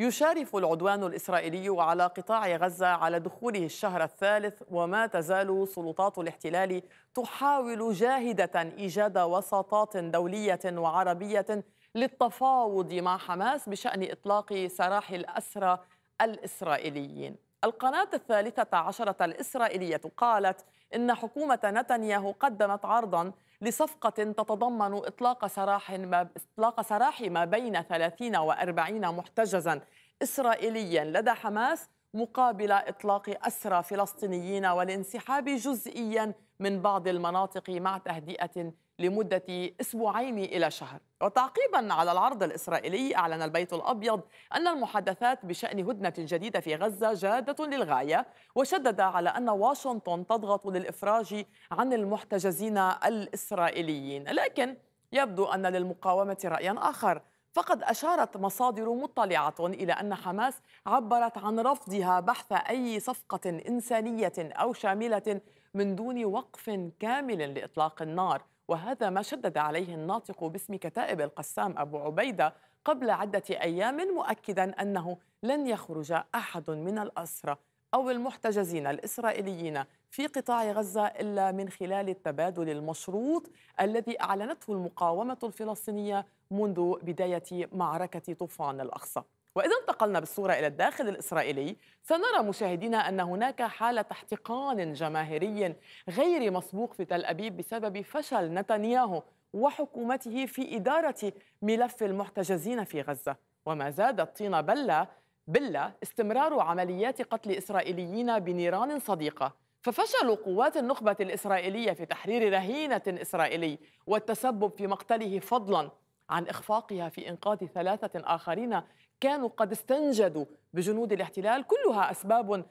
يشارف العدوان الإسرائيلي على قطاع غزة على دخوله الشهر الثالث وما تزال سلطات الاحتلال تحاول جاهدة إيجاد وساطات دولية وعربية للتفاوض مع حماس بشأن إطلاق سراح الأسرى الإسرائيليين القناة الثالثة عشرة الإسرائيلية قالت إن حكومة نتنياهو قدمت عرضا لصفقة تتضمن إطلاق سراح ما, إطلاق سراح ما بين 30 و40 محتجزا إسرائيليا لدى حماس مقابل إطلاق أسرى فلسطينيين والانسحاب جزئيا من بعض المناطق مع تهدئة لمدة أسبوعين إلى شهر وتعقيبا على العرض الإسرائيلي أعلن البيت الأبيض أن المحادثات بشأن هدنة جديدة في غزة جادة للغاية وشدد على أن واشنطن تضغط للإفراج عن المحتجزين الإسرائيليين لكن يبدو أن للمقاومة رأيا آخر فقد أشارت مصادر مطلعة إلى أن حماس عبرت عن رفضها بحث أي صفقة إنسانية أو شاملة من دون وقف كامل لإطلاق النار وهذا ما شدد عليه الناطق باسم كتائب القسام أبو عبيدة قبل عدة أيام مؤكدا أنه لن يخرج أحد من الأسرى أو المحتجزين الإسرائيليين في قطاع غزة إلا من خلال التبادل المشروط الذي أعلنته المقاومة الفلسطينية منذ بداية معركة طوفان الأقصى وإذا انتقلنا بالصورة إلى الداخل الإسرائيلي سنرى مشاهدينا أن هناك حالة احتقان جماهيري غير مسبوق في تل أبيب بسبب فشل نتنياهو وحكومته في إدارة ملف المحتجزين في غزة وما زاد الطين بلة بلة استمرار عمليات قتل إسرائيليين بنيران صديقة ففشل قوات النخبة الإسرائيلية في تحرير رهينة إسرائيلي والتسبب في مقتله فضلا عن إخفاقها في إنقاذ ثلاثة آخرين كانوا قد استنجدوا بجنود الاحتلال كلها أسباب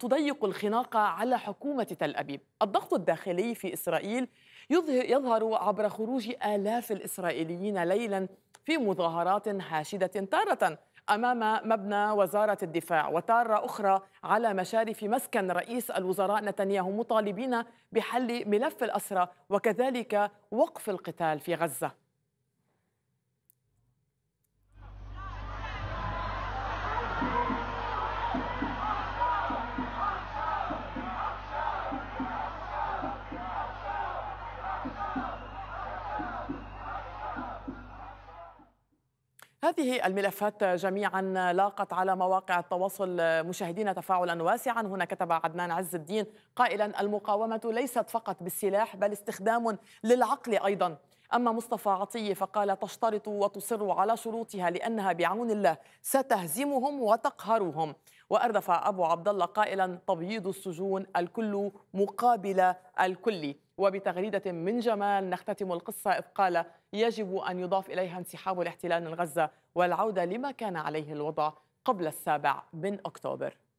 تضيق الخناقة على حكومة تل أبيب الضغط الداخلي في إسرائيل يظهر عبر خروج آلاف الإسرائيليين ليلا في مظاهرات حاشدة تارة أمام مبنى وزارة الدفاع وتارة أخرى على مشارف مسكن رئيس الوزراء نتنياهو مطالبين بحل ملف الأسرى وكذلك وقف القتال في غزة هذه الملفات جميعا لاقت على مواقع التواصل مشاهدين تفاعلا واسعا هنا كتب عدنان عز الدين قائلا المقاومة ليست فقط بالسلاح بل استخدام للعقل أيضا أما مصطفى عطية فقال تشترط وتصر على شروطها لأنها بعون الله ستهزمهم وتقهرهم وأردف أبو عبد الله قائلا تبييض السجون الكل مقابل الكل وبتغريدة من جمال نختتم القصة إذ قال يجب أن يضاف إليها انسحاب الاحتلال من غزة والعودة لما كان عليه الوضع قبل السابع من أكتوبر